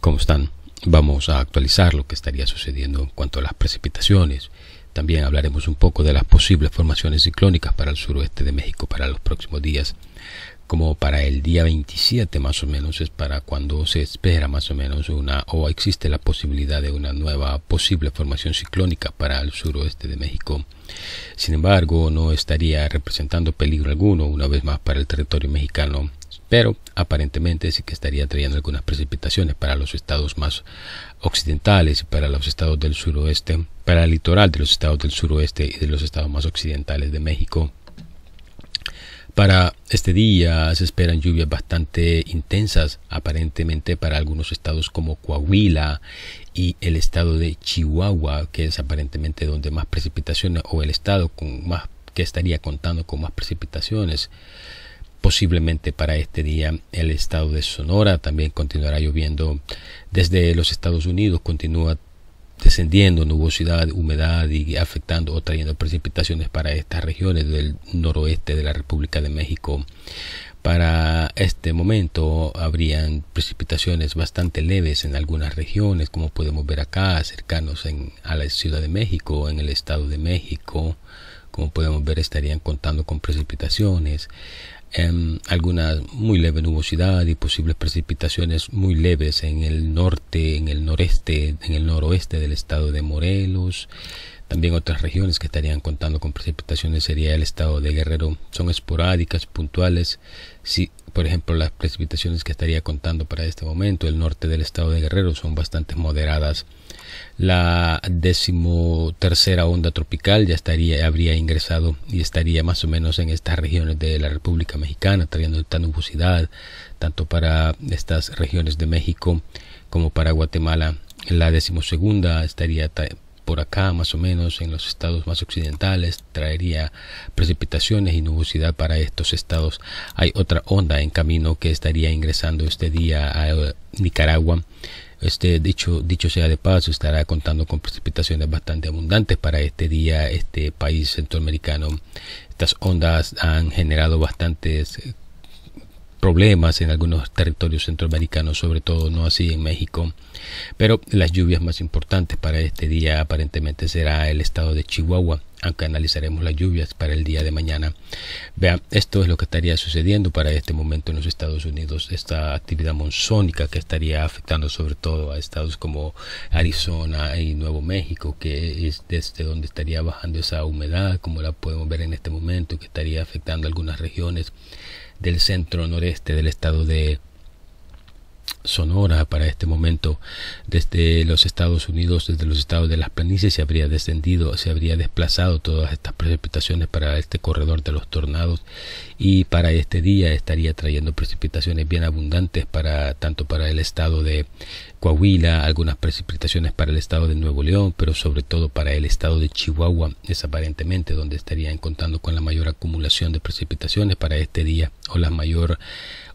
¿Cómo están, vamos a actualizar lo que estaría sucediendo en cuanto a las precipitaciones. También hablaremos un poco de las posibles formaciones ciclónicas para el suroeste de México para los próximos días, como para el día 27 más o menos es para cuando se espera más o menos una o existe la posibilidad de una nueva posible formación ciclónica para el suroeste de México. Sin embargo, no estaría representando peligro alguno una vez más para el territorio mexicano pero aparentemente sí que estaría trayendo algunas precipitaciones para los estados más occidentales y para los estados del suroeste, para el litoral de los estados del suroeste y de los estados más occidentales de México. Para este día se esperan lluvias bastante intensas, aparentemente para algunos estados como Coahuila y el estado de Chihuahua, que es aparentemente donde más precipitaciones, o el estado con más que estaría contando con más precipitaciones posiblemente para este día el estado de Sonora. También continuará lloviendo desde los Estados Unidos, continúa descendiendo nubosidad, humedad y afectando o trayendo precipitaciones para estas regiones del noroeste de la República de México. Para este momento habrían precipitaciones bastante leves en algunas regiones, como podemos ver acá, cercanos en, a la Ciudad de México, en el Estado de México. Como podemos ver, estarían contando con precipitaciones. Em, alguna muy leve nubosidad y posibles precipitaciones muy leves en el norte, en el noreste, en el noroeste del estado de Morelos. También otras regiones que estarían contando con precipitaciones sería el estado de Guerrero. Son esporádicas, puntuales. Si, por ejemplo, las precipitaciones que estaría contando para este momento el norte del estado de Guerrero son bastante moderadas la decimotercera onda tropical ya estaría, habría ingresado y estaría más o menos en estas regiones de la República Mexicana, trayendo esta nubosidad tanto para estas regiones de México como para Guatemala. La decimosegunda estaría por acá más o menos en los estados más occidentales traería precipitaciones y nubosidad para estos estados hay otra onda en camino que estaría ingresando este día a eh, Nicaragua este, dicho, dicho sea de paso, estará contando con precipitaciones bastante abundantes para este día. Este país centroamericano, estas ondas han generado bastantes eh, problemas en algunos territorios centroamericanos, sobre todo no así en México. Pero las lluvias más importantes para este día aparentemente será el estado de Chihuahua, aunque analizaremos las lluvias para el día de mañana. Vean, esto es lo que estaría sucediendo para este momento en los Estados Unidos, esta actividad monzónica que estaría afectando sobre todo a estados como Arizona y Nuevo México, que es desde donde estaría bajando esa humedad, como la podemos ver en este momento, que estaría afectando algunas regiones del centro noreste del estado de sonora para este momento desde los Estados Unidos, desde los estados de las planicies se habría descendido, se habría desplazado todas estas precipitaciones para este corredor de los tornados y para este día estaría trayendo precipitaciones bien abundantes para tanto para el estado de Coahuila, algunas precipitaciones para el estado de Nuevo León, pero sobre todo para el estado de Chihuahua, es aparentemente donde estarían contando con la mayor acumulación de precipitaciones para este día o las mayor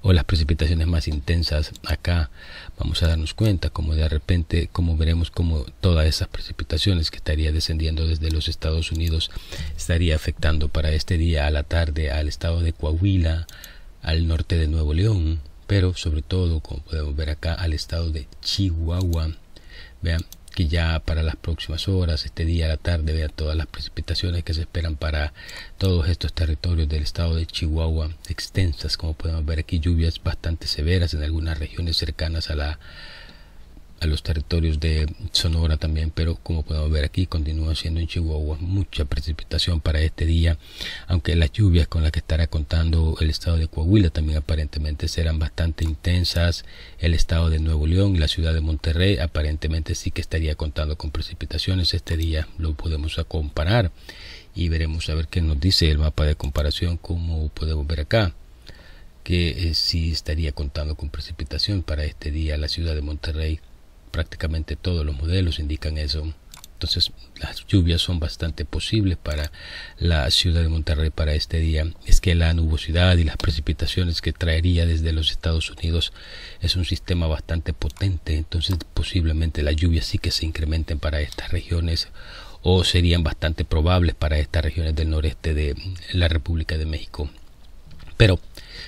o las precipitaciones más intensas acá vamos a darnos cuenta como de repente como veremos como todas esas precipitaciones que estaría descendiendo desde los Estados Unidos estaría afectando para este día a la tarde al estado de Coahuila al norte de Nuevo León pero sobre todo como podemos ver acá al estado de Chihuahua vean ya para las próximas horas, este día a la tarde, vea todas las precipitaciones que se esperan para todos estos territorios del estado de Chihuahua, extensas, como podemos ver aquí, lluvias bastante severas en algunas regiones cercanas a la a los territorios de Sonora también, pero como podemos ver aquí, continúa siendo en Chihuahua mucha precipitación para este día, aunque las lluvias con las que estará contando el estado de Coahuila también aparentemente serán bastante intensas, el estado de Nuevo León y la ciudad de Monterrey aparentemente sí que estaría contando con precipitaciones este día, lo podemos comparar y veremos a ver qué nos dice el mapa de comparación, como podemos ver acá que eh, sí estaría contando con precipitación para este día la ciudad de Monterrey prácticamente todos los modelos indican eso. Entonces las lluvias son bastante posibles para la ciudad de Monterrey para este día. Es que la nubosidad y las precipitaciones que traería desde los Estados Unidos es un sistema bastante potente. Entonces posiblemente las lluvias sí que se incrementen para estas regiones o serían bastante probables para estas regiones del noreste de la República de México. Pero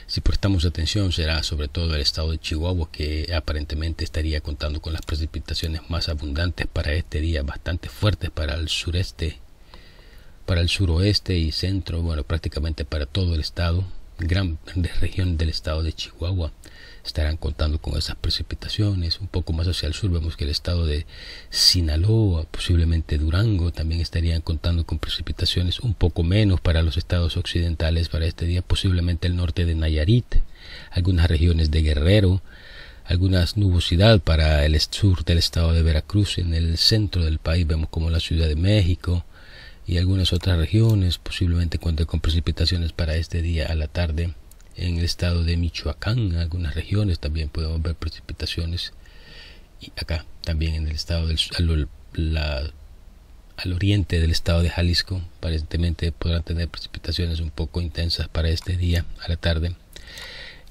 si prestamos atención será sobre todo el estado de Chihuahua que aparentemente estaría contando con las precipitaciones más abundantes para este día, bastante fuertes para el sureste, para el suroeste y centro, bueno, prácticamente para todo el estado gran región del estado de Chihuahua estarán contando con esas precipitaciones. Un poco más hacia el sur vemos que el estado de Sinaloa, posiblemente Durango, también estarían contando con precipitaciones un poco menos para los estados occidentales para este día, posiblemente el norte de Nayarit, algunas regiones de Guerrero, algunas nubosidad para el sur del estado de Veracruz, en el centro del país vemos como la Ciudad de México, y algunas otras regiones. Posiblemente cuenten con precipitaciones para este día a la tarde. En el estado de Michoacán, algunas regiones también podemos ver precipitaciones. Y acá también en el estado del al, al oriente del estado de Jalisco, aparentemente podrán tener precipitaciones un poco intensas para este día a la tarde.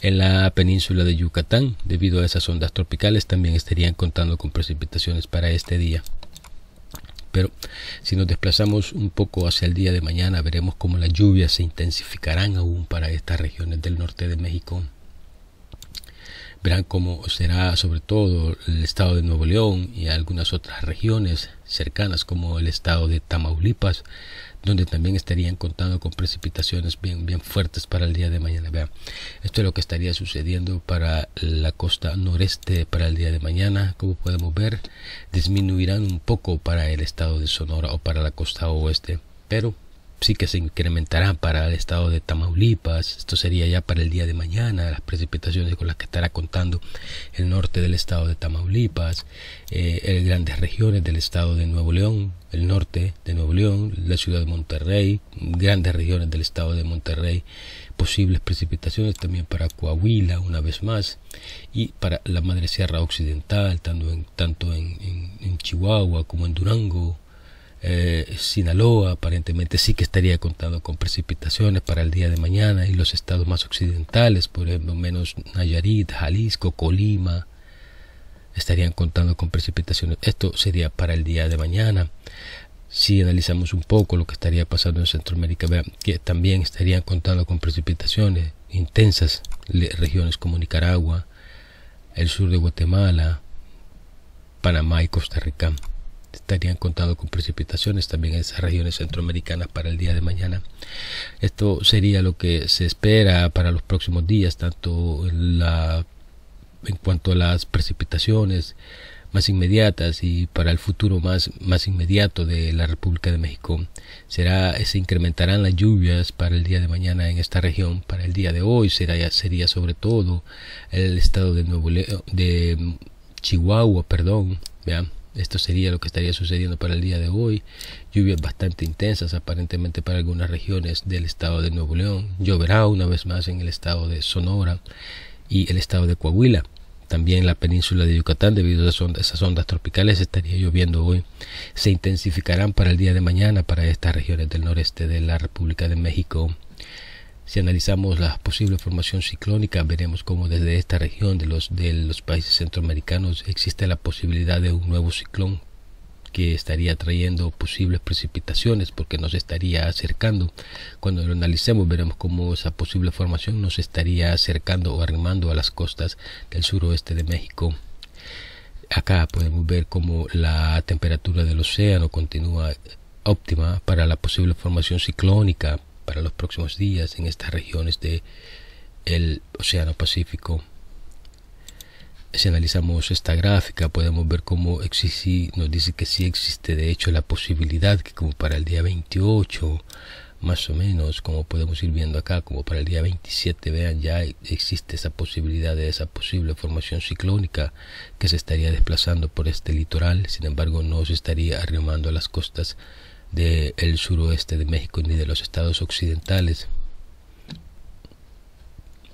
En la península de Yucatán, debido a esas ondas tropicales, también estarían contando con precipitaciones para este día. Pero si nos desplazamos un poco hacia el día de mañana, veremos cómo las lluvias se intensificarán aún para estas regiones del norte de México. Verán cómo será sobre todo el estado de Nuevo León y algunas otras regiones cercanas como el estado de Tamaulipas, donde también estarían contando con precipitaciones bien, fuertes para el día de mañana. Vean, esto es lo que estaría sucediendo para la costa noreste para el día de mañana. Como podemos ver, disminuirán un poco para el estado de Sonora o para la costa oeste, pero sí que se incrementará para el estado de Tamaulipas. Esto sería ya para el día de mañana, las precipitaciones con las que estará contando el norte del estado de Tamaulipas, eh, grandes regiones del estado de Nuevo León, el norte de Nuevo León, la ciudad de Monterrey, grandes regiones del estado de Monterrey, posibles precipitaciones también para Coahuila una vez más y para la Madre Sierra Occidental, tanto tanto en Chihuahua como en Durango eh, Sinaloa aparentemente sí que estaría contando con precipitaciones para el día de mañana y los estados más occidentales, por lo menos Nayarit, Jalisco, Colima, estarían contando con precipitaciones. Esto sería para el día de mañana. Si analizamos un poco lo que estaría pasando en Centroamérica, que también estarían contando con precipitaciones intensas regiones como Nicaragua, el sur de Guatemala, Panamá y Costa Rica estarían contando con precipitaciones también en esas regiones centroamericanas para el día de mañana. Esto sería lo que se espera para los próximos días, tanto en, la, en cuanto a las precipitaciones más inmediatas y para el futuro más, más inmediato de la República de México. Será, se incrementarán las lluvias para el día de mañana en esta región. Para el día de hoy será, sería sobre todo el estado de, Nuevo de Chihuahua, perdón, ¿ya? Esto sería lo que estaría sucediendo para el día de hoy. Lluvias bastante intensas aparentemente para algunas regiones del estado de Nuevo León. Lloverá una vez más en el estado de Sonora y el estado de Coahuila. También la península de Yucatán, debido a esas ondas tropicales, estaría lloviendo hoy. Se intensificarán para el día de mañana para estas regiones del noreste de la República de México. Si analizamos la posible formación ciclónica, veremos cómo desde esta región de los, de los países centroamericanos existe la posibilidad de un nuevo ciclón que estaría trayendo posibles precipitaciones porque nos estaría acercando. Cuando lo analicemos veremos cómo esa posible formación nos estaría acercando o arrimando a las costas del suroeste de México. Acá podemos ver cómo la temperatura del océano continúa óptima para la posible formación ciclónica para los próximos días en estas regiones de el Océano Pacífico. Si analizamos esta gráfica podemos ver cómo existe, nos dice que sí existe de hecho la posibilidad que como para el día 28 más o menos como podemos ir viendo acá como para el día 27 vean ya existe esa posibilidad de esa posible formación ciclónica que se estaría desplazando por este litoral sin embargo no se estaría arrimando a las costas del suroeste de México ni de los estados occidentales.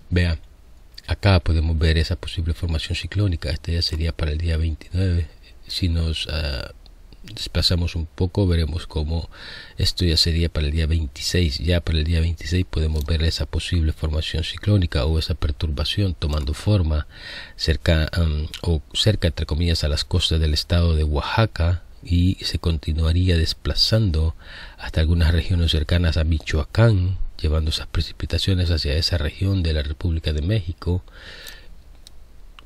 vea, acá podemos ver esa posible formación ciclónica. este ya sería para el día 29. Si nos ah, desplazamos un poco, veremos cómo esto ya sería para el día 26. Ya para el día 26 podemos ver esa posible formación ciclónica o esa perturbación tomando forma cerca o cerca, entre comillas, a las costas del estado de Oaxaca, y se continuaría desplazando hasta algunas regiones cercanas a Michoacán, llevando esas precipitaciones hacia esa región de la República de México.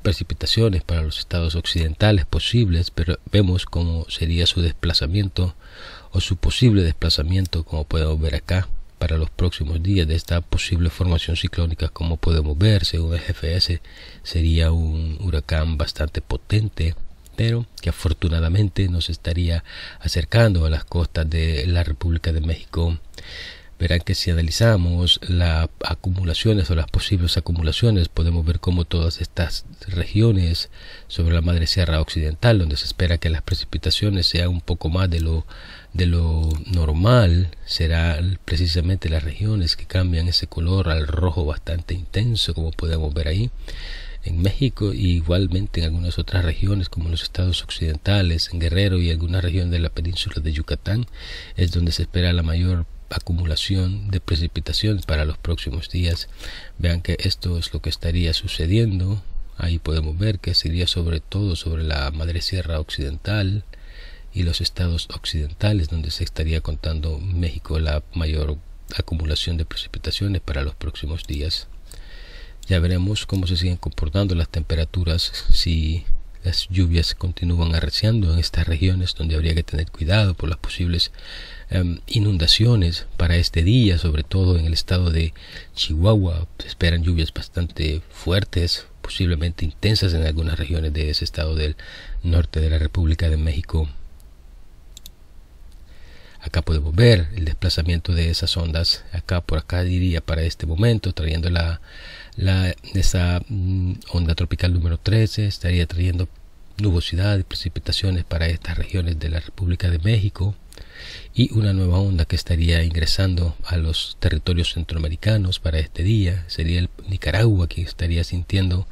Precipitaciones para los estados occidentales posibles, pero vemos cómo sería su desplazamiento o su posible desplazamiento, como podemos ver acá, para los próximos días de esta posible formación ciclónica, como podemos ver, según el GFS, sería un huracán bastante potente que afortunadamente nos estaría acercando a las costas de la República de México. Verán que si analizamos las acumulaciones o las posibles acumulaciones, podemos ver cómo todas estas regiones sobre la madre sierra occidental, donde se espera que las precipitaciones sean un poco más de lo, de lo normal, serán precisamente las regiones que cambian ese color al rojo bastante intenso, como podemos ver ahí en México y igualmente en algunas otras regiones como los estados occidentales, en Guerrero y algunas regiones de la península de Yucatán, es donde se espera la mayor acumulación de precipitaciones para los próximos días. Vean que esto es lo que estaría sucediendo. Ahí podemos ver que sería sobre todo sobre la madre sierra occidental y los estados occidentales donde se estaría contando México la mayor acumulación de precipitaciones para los próximos días. Ya veremos cómo se siguen comportando las temperaturas si las lluvias continúan arreciando en estas regiones donde habría que tener cuidado por las posibles em, inundaciones para este día, sobre todo en el estado de Chihuahua. Se esperan lluvias bastante fuertes, posiblemente intensas en algunas regiones de ese estado del norte de la República de México. Acá podemos ver el desplazamiento de esas ondas, acá por acá diría para este momento, trayendo la la, esa mm, onda tropical número 13 estaría trayendo nubosidad y precipitaciones para estas regiones de la República de México y una nueva onda que estaría ingresando a los territorios centroamericanos para este día sería el Nicaragua que estaría sintiendo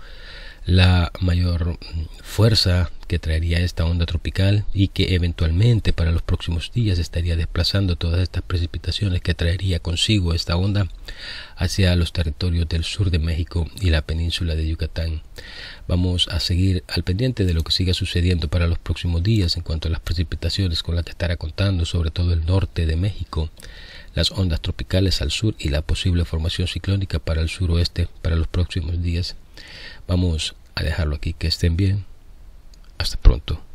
la mayor mm, fuerza que traería esta onda tropical y que eventualmente para los próximos días estaría desplazando todas estas precipitaciones que traería consigo esta onda hacia los territorios del sur de México y la península de Yucatán. Vamos a seguir al pendiente de lo que siga sucediendo para los próximos días en cuanto a las precipitaciones con las que estará contando sobre todo el norte de México las ondas tropicales al sur y la posible formación ciclónica para el suroeste para los próximos días. Vamos a dejarlo aquí. Que estén bien. Hasta pronto.